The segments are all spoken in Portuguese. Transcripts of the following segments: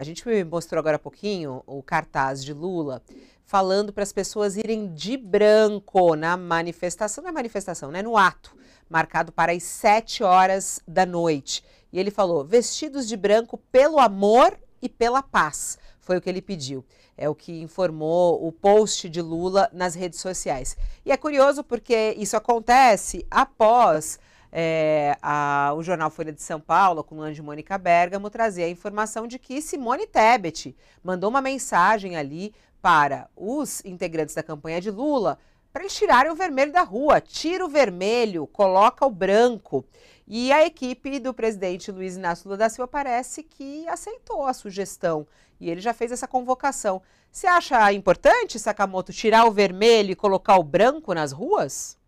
A gente mostrou agora há pouquinho o cartaz de Lula falando para as pessoas irem de branco na manifestação, na é manifestação, né, no ato, marcado para as 7 horas da noite. E ele falou: "Vestidos de branco pelo amor e pela paz". Foi o que ele pediu. É o que informou o post de Lula nas redes sociais. E é curioso porque isso acontece após é, a, o jornal Folha de São Paulo, com o de Mônica Bergamo, trazia a informação de que Simone Tebet mandou uma mensagem ali para os integrantes da campanha de Lula para eles tirarem o vermelho da rua. Tira o vermelho, coloca o branco. E a equipe do presidente Luiz Inácio Lula da Silva parece que aceitou a sugestão e ele já fez essa convocação. Você acha importante, Sakamoto, tirar o vermelho e colocar o branco nas ruas?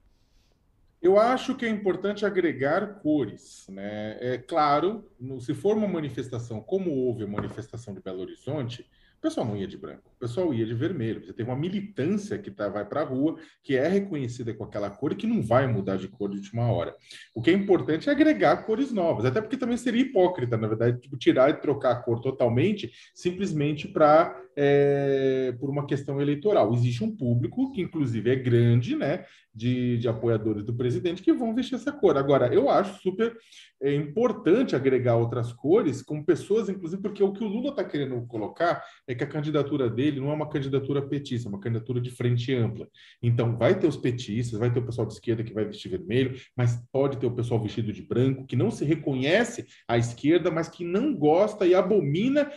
Eu acho que é importante agregar cores, né? É claro, no, se for uma manifestação como houve a manifestação de Belo Horizonte, o pessoal não ia é de branco, o pessoal ia de vermelho. Você tem uma militância que tá, vai para a rua, que é reconhecida com aquela cor que não vai mudar de cor de última hora. O que é importante é agregar cores novas, até porque também seria hipócrita, na verdade, tipo, tirar e trocar a cor totalmente, simplesmente para é, por uma questão eleitoral. Existe um público, que inclusive é grande, né, de, de apoiadores do presidente, que vão vestir essa cor. Agora, eu acho super é, importante agregar outras cores com pessoas, inclusive, porque o que o Lula está querendo colocar é que a candidatura dele não é uma candidatura petista, é uma candidatura de frente ampla. Então, vai ter os petistas, vai ter o pessoal de esquerda que vai vestir vermelho, mas pode ter o pessoal vestido de branco, que não se reconhece à esquerda, mas que não gosta e abomina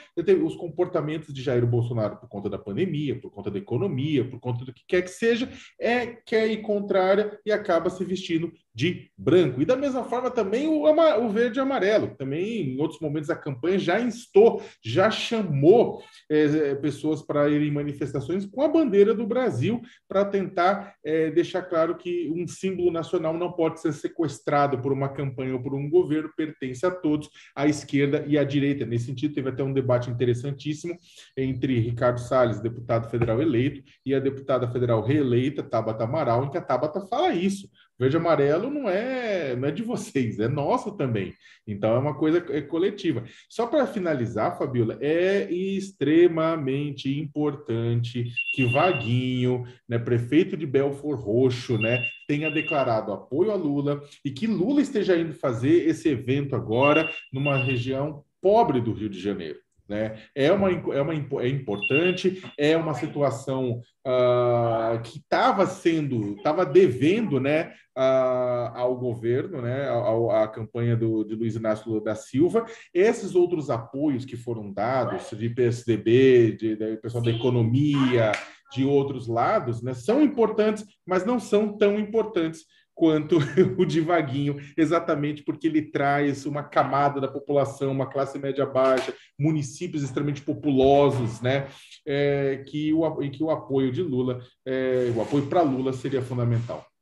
os comportamentos de Jair Bolsonaro por conta da pandemia, por conta da economia, por conta do que quer que seja, é quer ir contrária e acaba se vestindo de branco. E da mesma forma também o, o verde e amarelo, também em outros momentos da campanha já instou, já chamou é, pessoas para irem em manifestações com a bandeira do Brasil para tentar é, deixar claro que um símbolo nacional não pode ser sequestrado por uma campanha ou por um governo, pertence a todos, à esquerda e à direita. Nesse sentido, teve até um debate interessantíssimo entre Ricardo Salles, deputado federal eleito, e a deputada federal reeleita, Tabata Amaral, em que a Tabata fala isso verde e amarelo não é, não é de vocês, é nossa também. Então é uma coisa é coletiva. Só para finalizar, Fabiola, é extremamente importante que Vaguinho, né, prefeito de Belfor Roxo, né, tenha declarado apoio a Lula e que Lula esteja indo fazer esse evento agora numa região pobre do Rio de Janeiro. Né? É, uma, é, uma, é importante, é uma situação uh, que estava sendo, estava devendo né, uh, ao governo, né, ao, à campanha do, de Luiz Inácio Lula da Silva. Esses outros apoios que foram dados de PSDB, de, de pessoal da economia, de outros lados, né, são importantes, mas não são tão importantes quanto o de Vaguinho, exatamente porque ele traz uma camada da população, uma classe média baixa, municípios extremamente populosos, né? É, que, o, que o apoio de Lula, é, o apoio para Lula seria fundamental.